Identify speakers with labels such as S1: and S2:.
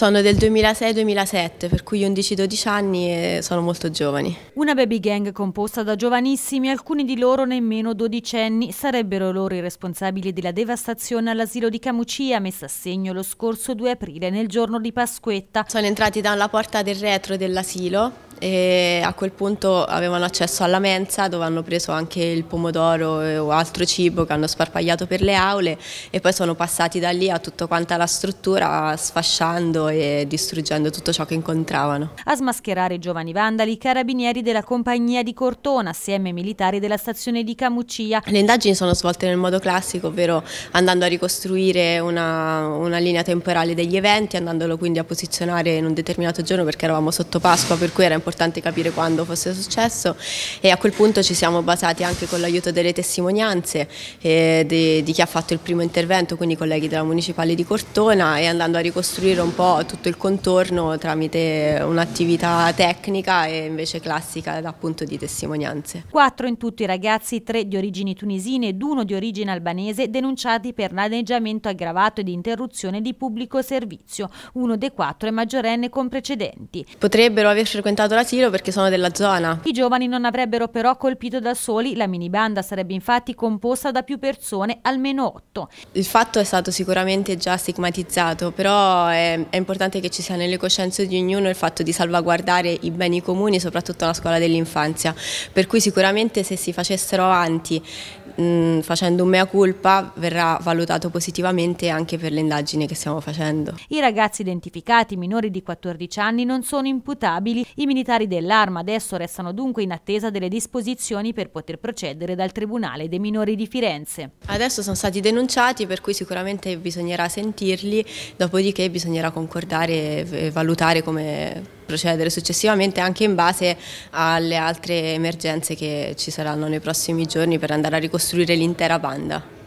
S1: Sono del 2006-2007, per cui 11-12 anni e sono molto giovani.
S2: Una baby gang composta da giovanissimi, alcuni di loro nemmeno dodicenni, sarebbero loro i responsabili della devastazione all'asilo di Camucia messa a segno lo scorso 2 aprile nel giorno di Pasquetta. Sono entrati dalla porta del retro dell'asilo e
S1: a quel punto avevano accesso alla mensa dove hanno preso anche il pomodoro o altro cibo che hanno sparpagliato per le aule e poi sono passati da lì a tutta quanta la struttura sfasciando e distruggendo tutto ciò che incontravano.
S2: A smascherare i giovani vandali, i carabinieri della compagnia di Cortona assieme ai militari della stazione di Camucia. Le indagini
S1: sono svolte nel modo classico, ovvero andando a ricostruire una, una linea temporale degli eventi, andandolo quindi a posizionare in un determinato giorno perché eravamo sotto Pasqua, per cui era importante importante capire quando fosse successo e a quel punto ci siamo basati anche con l'aiuto delle testimonianze eh, di, di chi ha fatto il primo intervento, quindi i colleghi della Municipale di Cortona e andando a ricostruire un po' tutto il contorno tramite un'attività tecnica e invece classica appunto di testimonianze.
S2: Quattro in tutti i ragazzi, tre di origini tunisine ed uno di origine albanese denunciati per danneggiamento aggravato ed interruzione di pubblico servizio. Uno dei quattro è maggiorenne con precedenti.
S1: Potrebbero aver frequentato la l'asilo perché sono della zona.
S2: I giovani non avrebbero però colpito da soli, la minibanda sarebbe infatti composta da più persone, almeno otto.
S1: Il fatto è stato sicuramente già stigmatizzato, però è, è importante che ci sia nelle coscienze di ognuno il fatto di salvaguardare i beni comuni, soprattutto la scuola dell'infanzia. Per cui sicuramente se si facessero avanti mh, mm, facendo un mea culpa verrà valutato positivamente anche per l'indagine che stiamo facendo.
S2: I ragazzi identificati minori di 14 anni non sono imputabili. I militari dell'Arma adesso restano dunque in attesa delle disposizioni per poter procedere dal Tribunale dei minori di Firenze. Adesso sono stati denunciati per cui sicuramente bisognerà sentirli, dopodiché
S1: bisognerà concordare e valutare come procedere successivamente anche in base alle altre emergenze che ci saranno nei prossimi giorni per andare a ricostruire l'intera banda.